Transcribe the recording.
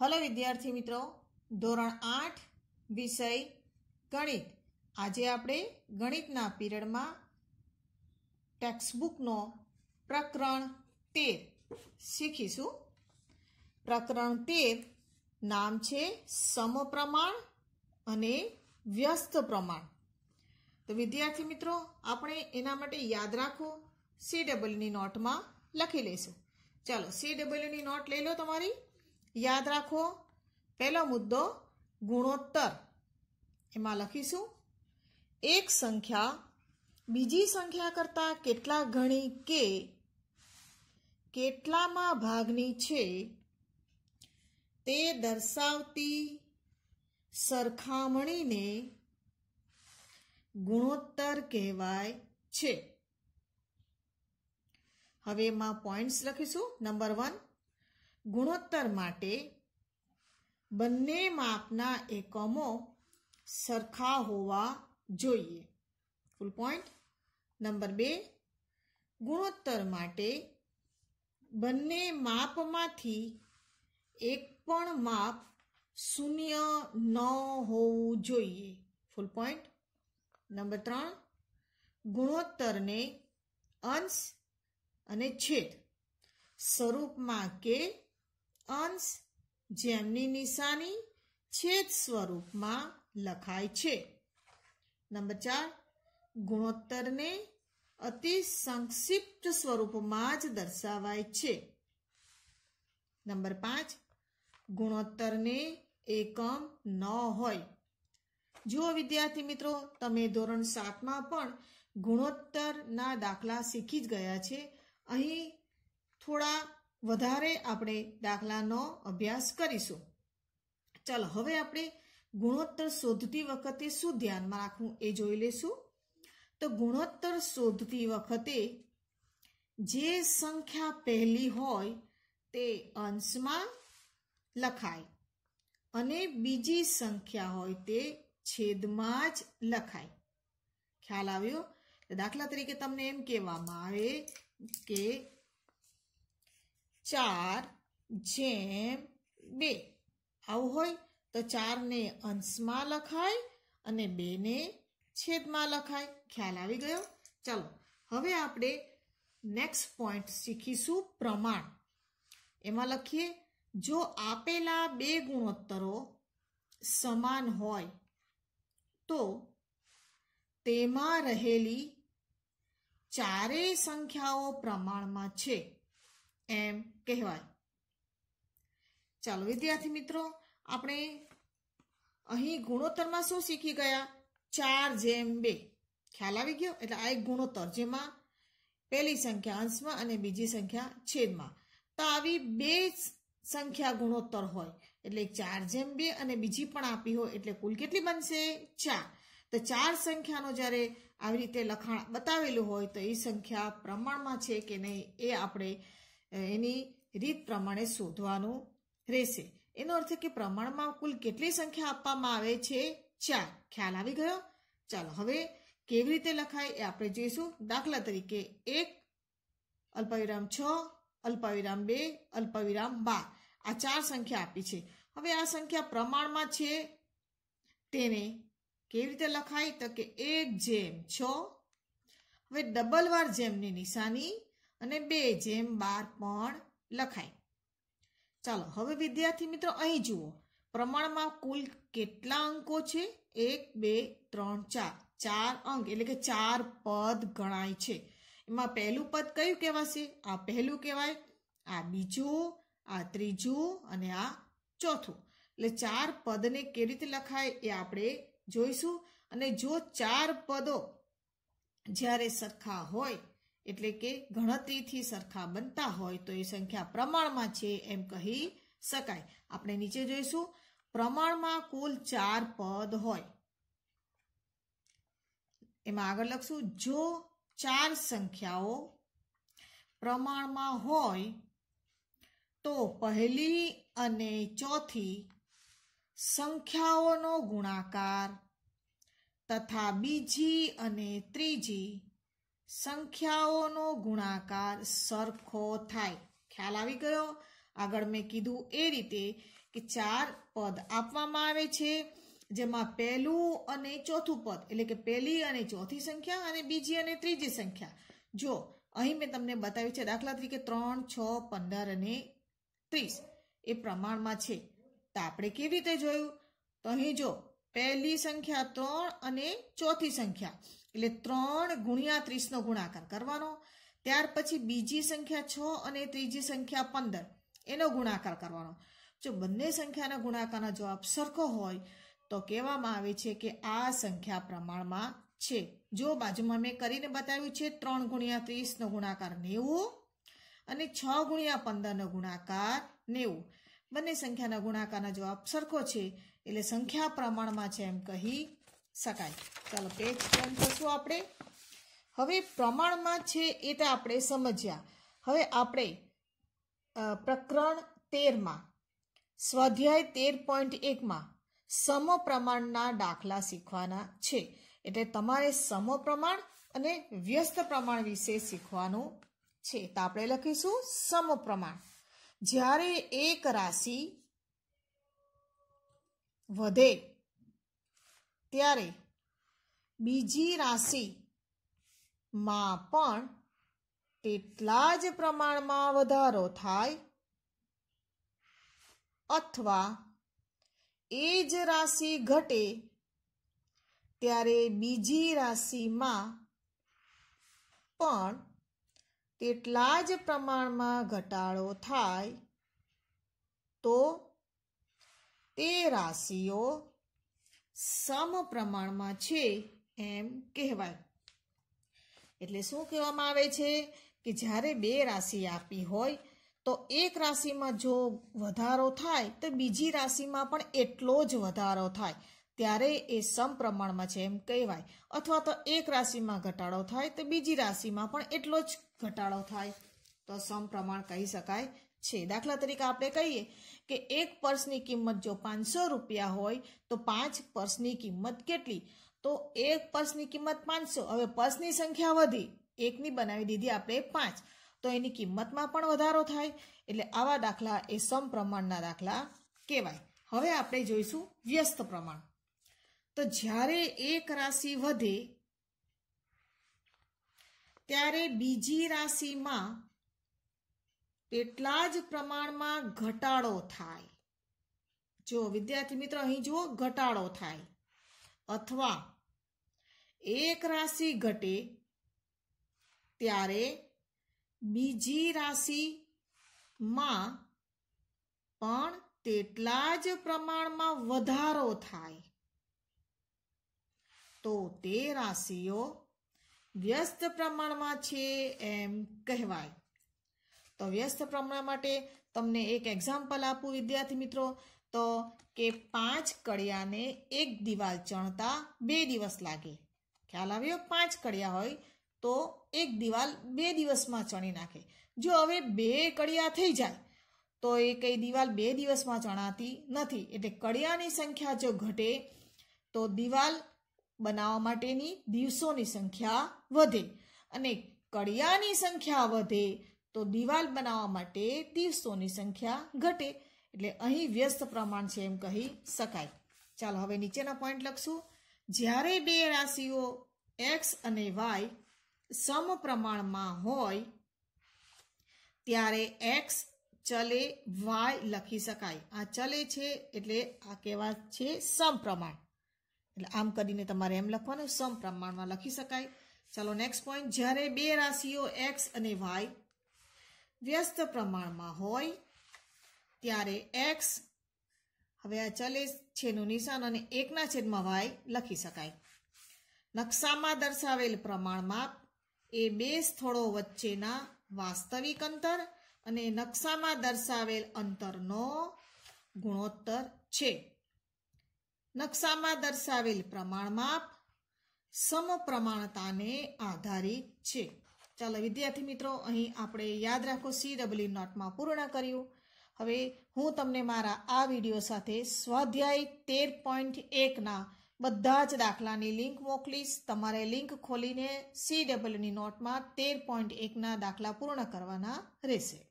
hello વિદ્યાર્થી મિત્રો ધોરણ આઠ વિષય ગણિત આજે આપણે ગણિતના પીરિયડમાં ટેક્સ્ટબુકનો પ્રકરણ તેર શીખીશું પ્રકરણ તેર નામ છે સમપ્રમાણ અને વ્યસ્ત પ્રમાણ તો વિદ્યાર્થી મિત્રો આપણે એના માટે યાદ રાખો સી ડબલ્યુની નોટમાં લખી લઈશું ચાલો સી ડબલ્યુની નોટ લઈ લો તમારી યાદ રાખો પહેલો મુદ્દો ગુણોત્તર એમાં લખીશું એક સંખ્યા બીજી સંખ્યા કરતાં કેટલા ગણી કે કેટલામાં ભાગની છે તે દર્શાવતી સરખામણીને ગુણોત્તર કહેવાય છે હવે એમાં પોઈન્ટ્સ લખીશું નંબર વન ગુણોત્તર માટે બંને માપના એકમો સરખા હોવા જોઈએ ફૂલ પોઈન્ટ નંબર બે ગુણોત્તર માટે બંને માપમાંથી એક પણ માપ શૂન્ય ન હોવું જોઈએ ફૂલ પોઈન્ટ નંબર ત્રણ ગુણોત્તરને અંશ અને છેદ સ્વરૂપમાં કે અંશ જેમની નિશાની છેદ સ્વરૂપમાં લખાય છે નંબર ચાર ગુણોત્તરને અતિ સંક્ષિપ્ત સ્વરૂપમાં જ દર્શાવાય છે નંબર પાંચ ગુણોત્તરને એકમ ન હોય જો વિદ્યાર્થી મિત્રો તમે ધોરણ સાતમાં પણ ગુણોત્તરના દાખલા શીખી જ ગયા છે અહીં થોડા વધારે આપણે દાખલાનો અભ્યાસ કરીશું ચાલો હવે આપણે ગુણોત્તર શોધતી વખતે શું ધ્યાનમાં રાખવું એ જોઈ લેશું તો ગુણોત્તર શોધતી વખતે જે સંખ્યા પહેલી હોય તે અંશમાં લખાય અને બીજી સંખ્યા હોય તે છેદમાં જ લખાય ખ્યાલ આવ્યો દાખલા તરીકે તમને એમ કહેવામાં આવે કે ચાર જેમ બે આવું હોય તો ચારને અંશમાં લખાય અને બેને છેદમાં લખાય ખ્યાલ આવી ગયો ચાલો હવે આપણે નેક્સ્ટ પોઈન્ટ શીખીશું પ્રમાણ એમાં લખીએ જો આપેલા બે ગુણોત્તરો સમાન હોય તો તેમાં રહેલી ચારેય સંખ્યાઓ પ્રમાણમાં છે એમ કહેવાય ચાલો વિદ્યાર્થી મિત્રો આપણે અહીં ગુણોત્તરમાં શું શીખી ગયા ચાર જેમ બે ખ્યાલ આવી ગયો એટલે આ એક ગુણોત્તર જેમાં પહેલી સંખ્યા અંશમાં અને બીજી સંખ્યા છેદમાં તો આવી બે સંખ્યા ગુણોત્તર હોય એટલે ચાર જેમ બે અને બીજી પણ આપી હોય એટલે કુલ કેટલી બનશે ચાર તો ચાર સંખ્યાનો જ્યારે આવી રીતે લખાણ બતાવેલું હોય તો એ સંખ્યા પ્રમાણમાં છે કે નહીં એ આપણે એની રીત પ્રમાણે શોધવાનું રહેશે એનો અર્થ કે પ્રમાણમાં કુલ કેટલી સંખ્યા આપવામાં આવે છે ચાર ખ્યાલ આવી ગયો ચાલો હવે કેવી રીતે લખાય એ આપણે જોઈશું દાખલા તરીકે એક અલ્પવિરામ છ અલ્પવિરામ બે અલ્પવિરામ બાર આ ચાર સંખ્યા આપી છે હવે આ સંખ્યા પ્રમાણમાં છે તેને કેવી રીતે લખાય તો કે એક જેમ છ હવે ડબલ વાર જેમની નિશાની અને બે જેમ બાર પણ લખાય ચાલો હવે વિદ્યાર્થી મિત્રો અહીં જુઓ પ્રમાણમાં કુલ કેટલા અંકો છે એક બે ત્રણ ચાર ચાર અંક એટલે કે ચાર પદ ગણાય છે એમાં પહેલું પદ કયું કહેવાશે આ પહેલું કહેવાય આ બીજું આ ત્રીજું અને આ ચોથું એટલે ચાર પદને કેવી રીતે લખાય એ આપણે જોઈશું અને જો ચાર પદો જ્યારે સરખા હોય એટલે કે ગણતરીથી સરખા બનતા હોય તો એ સંખ્યા પ્રમાણમાં છે એમ કહી શકાય આપણે નીચે જોઈશું પ્રમાણમાં કુલ ચાર પદ હોય એમાં આગળ લખશું જો ચાર સંખ્યાઓ પ્રમાણમાં હોય તો પહેલી અને ચોથી સંખ્યાઓનો ગુણાકાર તથા બીજી અને ત્રીજી સંખ્યાઓનો ગુણાકાર સરખો થાય ખ્યાલ આવી ગયો આગળ મેં કીધું એ રીતે કે ચાર પદ આપવામાં આવે છે જેમાં પહેલું અને ચોથું પદ એટલે કે પહેલી અને ચોથી સંખ્યા અને બીજી અને ત્રીજી સંખ્યા જો અહીં મેં તમને બતાવ્યું છે દાખલા તરીકે ત્રણ છ પંદર અને ત્રીસ એ પ્રમાણમાં છે તો આપણે કેવી રીતે જોયું તો અહીં જો પહેલી સંખ્યા ત્રણ અને ચોથી સંખ્યા એટલે ત્રણ ગુણ્યા ત્રીસનો ગુણાકાર કરવાનો ત્યાર પછી બીજી સંખ્યા છ અને ત્રીજી સંખ્યા પંદર એનો ગુણાકાર કરવાનો જો બંને સંખ્યાના ગુણાકારનો જવાબ સરખો હોય તો કહેવામાં આવે છે કે આ સંખ્યા પ્રમાણમાં છે જો બાજુમાં મેં કરીને બતાવ્યું છે ત્રણ ગુણ્યા ત્રીસનો ગુણાકાર નેવું અને છ ગુણ્યા પંદરનો ગુણાકાર નેવું બંને સંખ્યાના ગુણાકારનો જવાબ સરખો છે એટલે સંખ્યા પ્રમાણમાં છે એમ કહી શકાય ચાલો પેજ ચેન્જ કરશું આપણે હવે પ્રમાણમાં છે એ તો આપણે સમજ્યા હવે આપણે પ્રકરણ તેરમાં સ્વાધ્યાય તેર પોઈન્ટ એકમાં સમપ્રમાણના દાખલા શીખવાના છે એટલે તમારે સમપ્રમાણ અને વ્યસ્ત પ્રમાણ વિશે શીખવાનું છે તો આપણે લખીશું સમપ્રમાણ જ્યારે એક રાશિ વધે ત્યારે બીજી રાશિમાં પણ તેટલા જ પ્રમાણમાં વધારો થાય અથવા એ જ રાશિ ઘટે ત્યારે બીજી રાશિમાં પણ તેટલા જ પ્રમાણમાં ઘટાડો થાય તો તે રાશિઓ સમ પ્રમાણમાં છે એમ કહેવાય એટલે શું કહેવામાં આવે છે કે જ્યારે બે રાશિ આપી હોય તો એક રાશિમાં જો વધારો થાય તો બીજી રાશિમાં પણ એટલો જ વધારો થાય ત્યારે એ સમપ્રમાણમાં છે એમ કહેવાય અથવા તો એક રાશિમાં ઘટાડો થાય તો બીજી રાશિમાં પણ એટલો જ ઘટાડો થાય તો સમપ્રમાણ કહી શકાય છે દાખલા તરીકે આપણે કહીએ કે એક પર્સની કિંમત જો પાંચસો રૂપિયા હોય તો પાંચ પર્સની કિંમત કેટલી તો એક પર્સની કિંમત પાંચસો હવે પર્સની સંખ્યા વધી એકની બનાવી દીધી આપણે પાંચ તો એની કિંમતમાં પણ વધારો થાય એટલે આવા દાખલા એ સમપ્રમાણના દાખલા કહેવાય હવે આપણે જોઈશું વ્યસ્ત પ્રમાણ તો જ્યારે એક રાશિ વધે ત્યારે બીજી રાશિમાં તેટલા જ પ્રમાણમાં ઘટાડો થાય જો વિદ્યાર્થી મિત્રો અહીં જુઓ ઘટાડો થાય અથવા એક રાશિ ઘટે ત્યારે બીજી રાશિમાં પણ તેટલા જ પ્રમાણમાં વધારો થાય તો તે રાશિઓ વ્યસ્ત પ્રમાણમાં છે એમ કહેવાય તો વ્યસ્ત પ્રમાણ માટે તમને એક એક્ઝામ્પલ આપું વિદ્યાર્થી મિત્રો તો કે પાંચ કડિયાને એક દિવાલ ચણતા બે દિવસ લાગે ખ્યાલ આવ્યો પાંચ કડિયા હોય તો એક દિવાલ બે દિવસમાં ચણી નાખે જો હવે બે કડિયા થઈ જાય તો એ કઈ દિવાલ બે દિવસમાં ચણાતી નથી એટલે કડિયાની સંખ્યા જો ઘટે તો દિવાલ બનાવવા માટેની દિવસોની સંખ્યા વધે અને કડિયાની સંખ્યા વધે તો દિવાલ બનાવવા માટે તીરસોની સંખ્યા ઘટે એટલે અહીં વ્યસ્ત પ્રમાણ છે એમ કહી શકાય ચાલો હવે નીચેના પોઈન્ટ લખશું જ્યારે બે રાશિઓ એક્સ અને વાય સમ પ્રમાણમાં હોય ત્યારે એક્સ ચલે વાય લખી શકાય આ ચલે છે એટલે આ કહેવા છે સમપ્રમાણ એટલે આમ કરીને તમારે એમ લખવાનું સમપ્રમાણમાં લખી શકાય ચાલો નેક્સ્ટ પોઈન્ટ જ્યારે બે રાશિઓ એક્સ અને વાય વ્યસ્ત પ્રમાણમાં હોય ત્યારે એક્સ હવે આ ચલે છેનું નિશાન અને એકના છેદમાં વાય લખી શકાય નકશામાં દર્શાવેલ પ્રમાણમાં એ બે સ્થળો વચ્ચેના વાસ્તવિક અંતર અને નકશામાં દર્શાવેલ અંતરનો ગુણોત્તર છે નકશામાં દર્શાવેલ પ્રમાણમાપ સમપ્રમાણતાને આધારિત છે ચાલો વિદ્યાર્થી મિત્રો અહીં આપણે યાદ રાખો સી ડબલ્યુ નોટમાં પૂર્ણ કર્યું હવે હું તમને મારા આ વિડીયો સાથે સ્વાધ્યાય તેર પોઈન્ટ એકના બધા જ દાખલાની લિંક મોકલીશ તમારે લિંક ખોલીને સી ડબલ્યુની નોટમાં તેર પોઈન્ટ એકના દાખલા પૂર્ણ કરવાના રહેશે